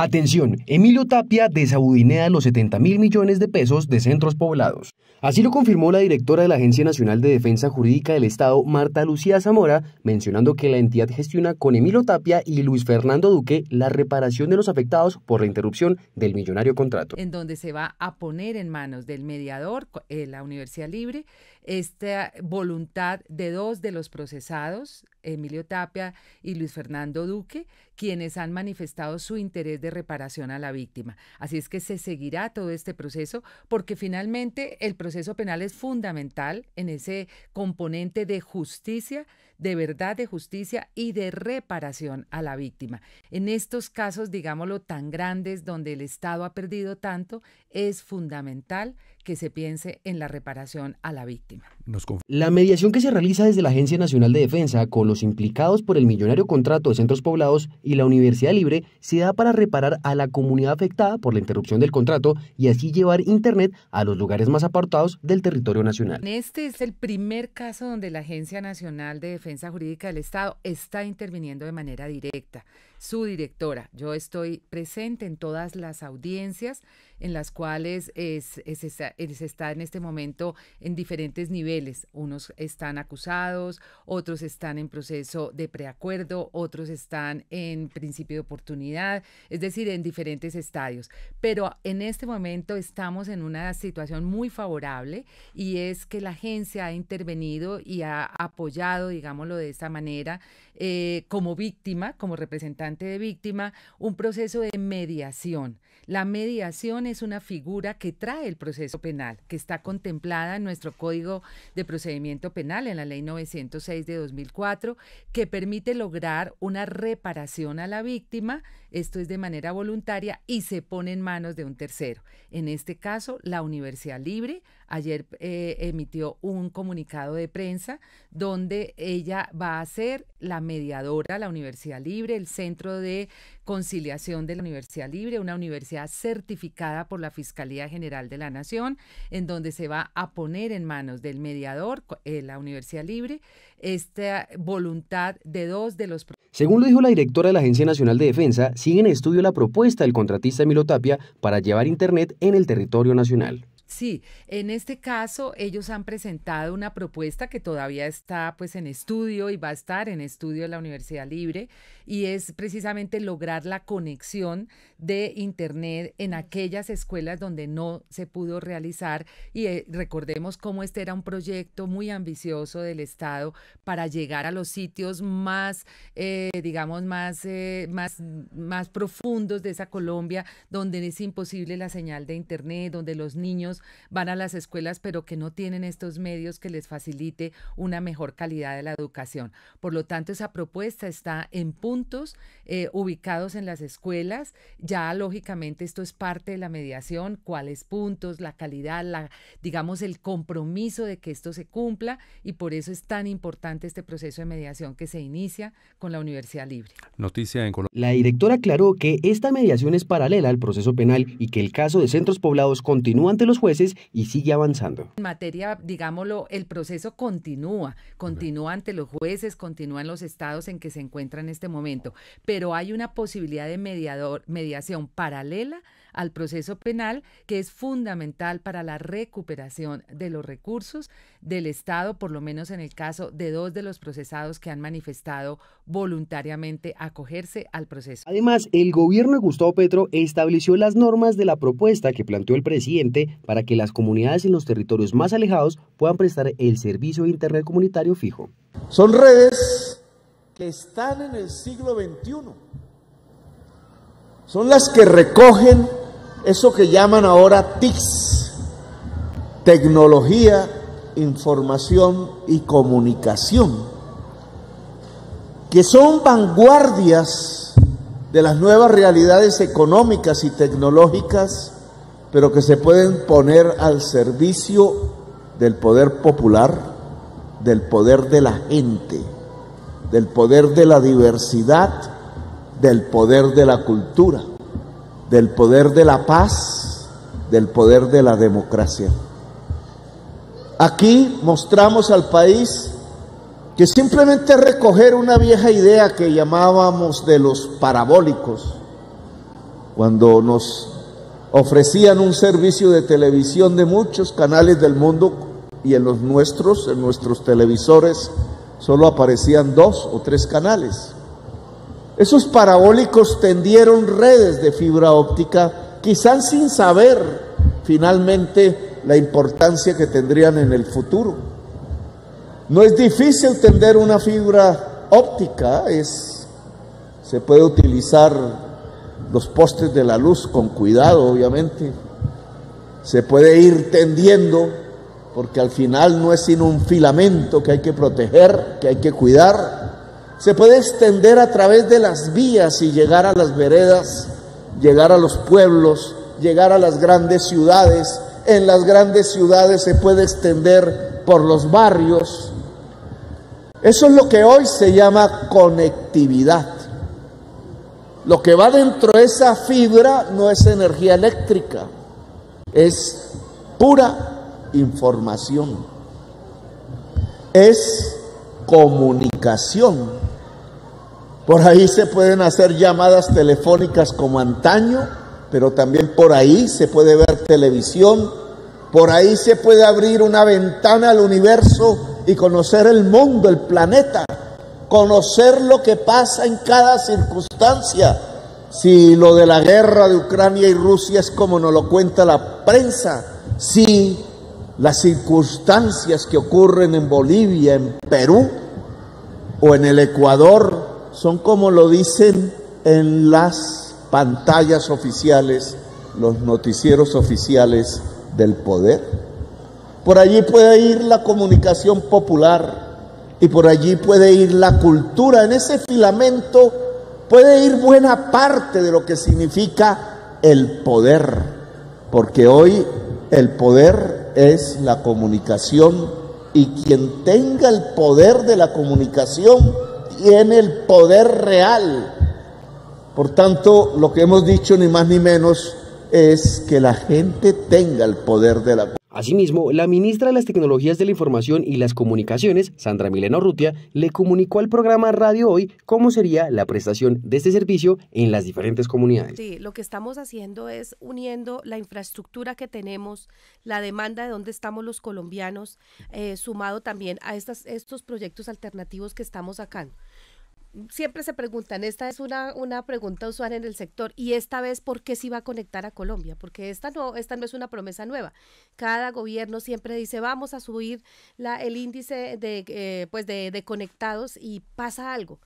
Atención, Emilio Tapia desabudinea los 70 mil millones de pesos de centros poblados. Así lo confirmó la directora de la Agencia Nacional de Defensa Jurídica del Estado, Marta Lucía Zamora, mencionando que la entidad gestiona con Emilio Tapia y Luis Fernando Duque la reparación de los afectados por la interrupción del millonario contrato. En donde se va a poner en manos del mediador, eh, la Universidad Libre, esta voluntad de dos de los procesados Emilio Tapia y Luis Fernando Duque, quienes han manifestado su interés de reparación a la víctima. Así es que se seguirá todo este proceso porque finalmente el proceso penal es fundamental en ese componente de justicia de verdad, de justicia y de reparación a la víctima. En estos casos, digámoslo, tan grandes donde el Estado ha perdido tanto, es fundamental que se piense en la reparación a la víctima. La mediación que se realiza desde la Agencia Nacional de Defensa con los implicados por el millonario contrato de centros poblados y la Universidad Libre se da para reparar a la comunidad afectada por la interrupción del contrato y así llevar Internet a los lugares más apartados del territorio nacional. Este es el primer caso donde la Agencia Nacional de Defensa Defensa Jurídica del Estado está interviniendo de manera directa su directora. Yo estoy presente en todas las audiencias en las cuales es, está en este momento en diferentes niveles. Unos están acusados, otros están en proceso de preacuerdo, otros están en principio de oportunidad, es decir, en diferentes estadios. Pero en este momento estamos en una situación muy favorable y es que la agencia ha intervenido y ha apoyado, digámoslo de esta manera, eh, como víctima, como representante de víctima un proceso de mediación la mediación es una figura que trae el proceso penal, que está contemplada en nuestro Código de Procedimiento Penal, en la Ley 906 de 2004, que permite lograr una reparación a la víctima, esto es de manera voluntaria, y se pone en manos de un tercero. En este caso, la Universidad Libre ayer eh, emitió un comunicado de prensa donde ella va a ser la mediadora, la Universidad Libre, el Centro de Conciliación de la Universidad Libre, una universidad certificada por la Fiscalía General de la Nación, en donde se va a poner en manos del mediador, eh, la Universidad Libre, esta voluntad de dos de los... Según lo dijo la directora de la Agencia Nacional de Defensa, sigue en estudio la propuesta del contratista Emilio Tapia para llevar Internet en el territorio nacional. Sí, en este caso ellos han presentado una propuesta que todavía está pues en estudio y va a estar en estudio en la Universidad Libre y es precisamente lograr la conexión de internet en aquellas escuelas donde no se pudo realizar y eh, recordemos cómo este era un proyecto muy ambicioso del Estado para llegar a los sitios más eh, digamos más eh, más más profundos de esa Colombia donde es imposible la señal de internet, donde los niños van a las escuelas pero que no tienen estos medios que les facilite una mejor calidad de la educación. Por lo tanto, esa propuesta está en puntos eh, ubicados en las escuelas. Ya lógicamente esto es parte de la mediación, cuáles puntos, la calidad, la, digamos, el compromiso de que esto se cumpla y por eso es tan importante este proceso de mediación que se inicia con la Universidad Libre. Noticia en La directora aclaró que esta mediación es paralela al proceso penal y que el caso de centros poblados continúa ante los jueces y sigue avanzando. En materia, digámoslo, el proceso continúa, continúa ante los jueces, continúa en los estados en que se encuentra en este momento, pero hay una posibilidad de mediador, mediación paralela al proceso penal, que es fundamental para la recuperación de los recursos del Estado, por lo menos en el caso de dos de los procesados que han manifestado voluntariamente acogerse al proceso. Además, el gobierno de Gustavo Petro estableció las normas de la propuesta que planteó el presidente para que las comunidades en los territorios más alejados puedan prestar el servicio de Internet comunitario fijo. Son redes que están en el siglo XXI. Son las que recogen eso que llaman ahora TICS, tecnología, información y comunicación, que son vanguardias de las nuevas realidades económicas y tecnológicas, pero que se pueden poner al servicio del poder popular, del poder de la gente, del poder de la diversidad, del poder de la cultura del poder de la paz, del poder de la democracia. Aquí mostramos al país que simplemente recoger una vieja idea que llamábamos de los parabólicos, cuando nos ofrecían un servicio de televisión de muchos canales del mundo y en los nuestros, en nuestros televisores, solo aparecían dos o tres canales. Esos parabólicos tendieron redes de fibra óptica, quizás sin saber finalmente la importancia que tendrían en el futuro. No es difícil tender una fibra óptica, es, se puede utilizar los postes de la luz con cuidado, obviamente. Se puede ir tendiendo, porque al final no es sino un filamento que hay que proteger, que hay que cuidar se puede extender a través de las vías y llegar a las veredas, llegar a los pueblos, llegar a las grandes ciudades. En las grandes ciudades se puede extender por los barrios. Eso es lo que hoy se llama conectividad. Lo que va dentro de esa fibra no es energía eléctrica, es pura información, es comunicación. Por ahí se pueden hacer llamadas telefónicas como antaño, pero también por ahí se puede ver televisión, por ahí se puede abrir una ventana al universo y conocer el mundo, el planeta, conocer lo que pasa en cada circunstancia. Si lo de la guerra de Ucrania y Rusia es como nos lo cuenta la prensa, si las circunstancias que ocurren en Bolivia, en Perú o en el Ecuador, son como lo dicen en las pantallas oficiales, los noticieros oficiales del poder. Por allí puede ir la comunicación popular y por allí puede ir la cultura. En ese filamento puede ir buena parte de lo que significa el poder, porque hoy el poder es la comunicación y quien tenga el poder de la comunicación, tiene el poder real. Por tanto, lo que hemos dicho ni más ni menos es que la gente tenga el poder de la Asimismo, la ministra de las Tecnologías de la Información y las Comunicaciones, Sandra Milena Rutia, le comunicó al programa Radio Hoy cómo sería la prestación de este servicio en las diferentes comunidades. Sí, lo que estamos haciendo es uniendo la infraestructura que tenemos, la demanda de dónde estamos los colombianos, eh, sumado también a estas, estos proyectos alternativos que estamos sacando siempre se preguntan, esta es una, pregunta usual en el sector, y esta vez, ¿por qué se va a conectar a Colombia? Porque esta no, esta no es una promesa nueva. Cada gobierno siempre dice, vamos a subir la, el índice de, eh, pues de, de conectados y pasa algo.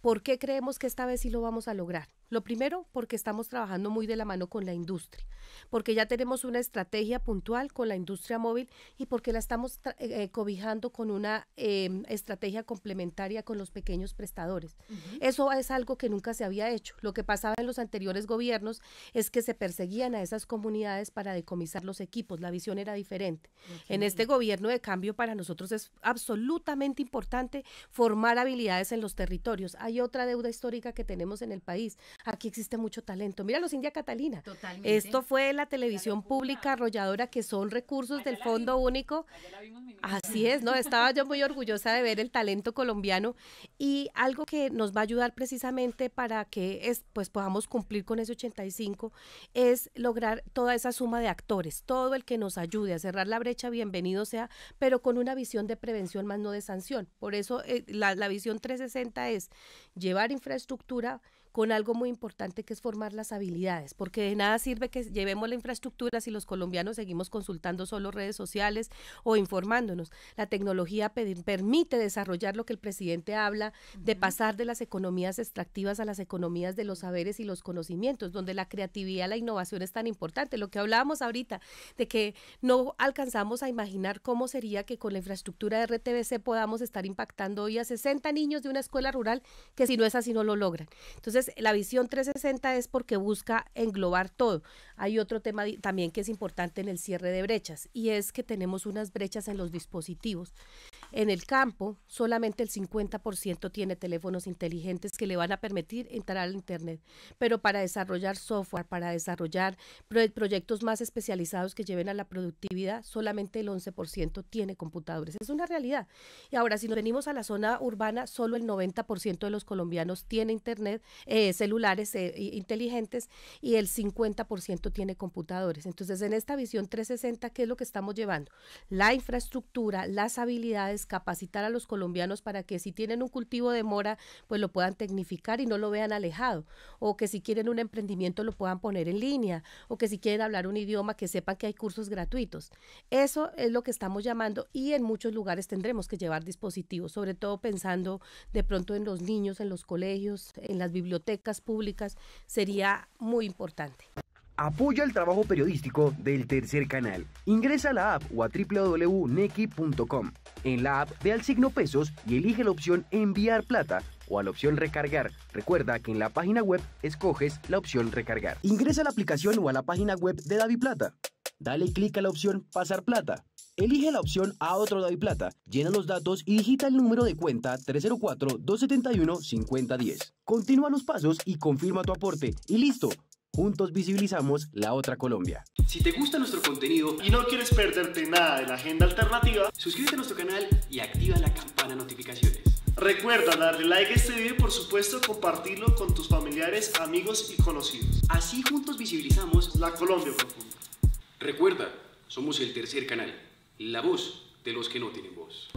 ¿Por qué creemos que esta vez sí lo vamos a lograr? Lo primero, porque estamos trabajando muy de la mano con la industria, porque ya tenemos una estrategia puntual con la industria móvil y porque la estamos eh, cobijando con una em, estrategia complementaria con los pequeños prestadores. Eso es algo que nunca se había hecho. Lo que pasaba en los anteriores gobiernos es que se perseguían a esas comunidades para decomisar los equipos. La visión era diferente. En este gobierno de cambio para nosotros es absolutamente importante formar habilidades en los territorios. Hay otra deuda histórica que tenemos en el país. Aquí existe mucho talento. Mira los India Catalina. Esto fue la televisión pública arrolladora que son recursos del Fondo Único. Así es, ¿no? Estaba yo muy orgullosa de ver el talento colombiano y algo que nos va a ayudar precisamente para que pues podamos cumplir con ese 85 es lograr toda esa suma de actores, todo el que nos ayude a cerrar la brecha, bienvenido sea, pero con una visión de prevención más no de sanción. Por eso eh, la, la visión 360 es llevar infraestructura, con algo muy importante que es formar las habilidades, porque de nada sirve que llevemos la infraestructura si los colombianos seguimos consultando solo redes sociales o informándonos. La tecnología permite desarrollar lo que el presidente habla de pasar de las economías extractivas a las economías de los saberes y los conocimientos, donde la creatividad, la innovación es tan importante. Lo que hablábamos ahorita, de que no alcanzamos a imaginar cómo sería que con la infraestructura de RTBC podamos estar impactando hoy a 60 niños de una escuela rural, que si no es así no lo logran. Entonces, la visión 360 es porque busca englobar todo. Hay otro tema también que es importante en el cierre de brechas y es que tenemos unas brechas en los dispositivos en el campo, solamente el 50% tiene teléfonos inteligentes que le van a permitir entrar al Internet, pero para desarrollar software, para desarrollar proyectos más especializados que lleven a la productividad, solamente el 11% tiene computadores. Es una realidad. Y ahora, si nos venimos a la zona urbana, solo el 90% de los colombianos tiene Internet, eh, celulares eh, inteligentes y el 50% tiene computadores. Entonces, en esta visión 360, ¿qué es lo que estamos llevando? La infraestructura, las habilidades capacitar a los colombianos para que si tienen un cultivo de mora, pues lo puedan tecnificar y no lo vean alejado, o que si quieren un emprendimiento lo puedan poner en línea, o que si quieren hablar un idioma, que sepan que hay cursos gratuitos. Eso es lo que estamos llamando y en muchos lugares tendremos que llevar dispositivos, sobre todo pensando de pronto en los niños, en los colegios, en las bibliotecas públicas, sería muy importante. Apoya el trabajo periodístico del tercer canal. Ingresa a la app o a www.neki.com. En la app ve al signo pesos y elige la opción enviar plata o a la opción recargar. Recuerda que en la página web escoges la opción recargar. Ingresa a la aplicación o a la página web de Plata. Dale clic a la opción pasar plata. Elige la opción a otro Plata. llena los datos y digita el número de cuenta 304-271-5010. Continúa los pasos y confirma tu aporte. Y listo, Juntos visibilizamos la otra Colombia. Si te gusta nuestro contenido y no quieres perderte nada de la agenda alternativa, suscríbete a nuestro canal y activa la campana de notificaciones. Recuerda darle like a este video y por supuesto compartirlo con tus familiares, amigos y conocidos. Así juntos visibilizamos la Colombia profunda. Recuerda, somos el tercer canal, la voz de los que no tienen voz.